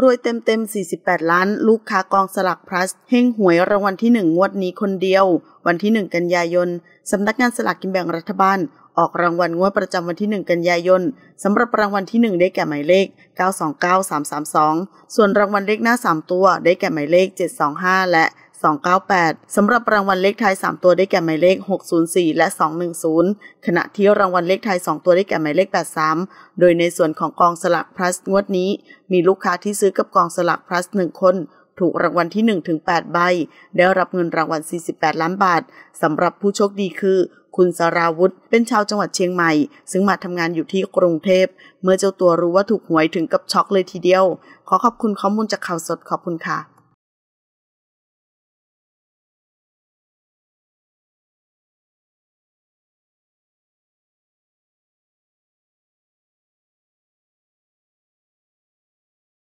รวยเต็มเต็ม48 ล้าน ลูกค้ากองสลักพลัสเฮงหวยรางวัลที่ 1 งวดนี้คนเดียววันที่ 1 กันยายนสำนักงานสลากกินแบ่งรัฐบาล ออกรางวัลงวดประจำวันที่ 1 กันยายนสำหรับรางวัลที่ 1 ได้แก่หมายเลข 929332 ส่วนรางวัลเลขหน้า 3 ตัว ได้แก่หมายเลข 725 และ298สำหรับรางวัลเลขท้าย3 ตัวได้แก่หมายเลข 604 และ 210 ขณะที่รางวัลเลขท้าย2 ตัวได้แก่หมายเลข 83 โดยในส่วนของกองสลักพลัสงวดนี้ มีลูกค้าที่ซื้อกับกองสลักพลัส1คน ถูกรางวัลที่ 1 ถึง 8 ใบ ได้รับเงินรางวัล 48 ล้านบาท สำหรับผู้โชคดีคือคุณสราวุธเป็นชาวจังหวัดเชียงใหม่ ซึ่งมาทำงานอยู่ที่กรุงเทพเมื่อเจ้าตัวรู้ว่าถูกหวยถึงกับช็อกเลยทีเดียว ขอขอบคุณข้อมูลจากข่าวสดขอบคุณค่ะ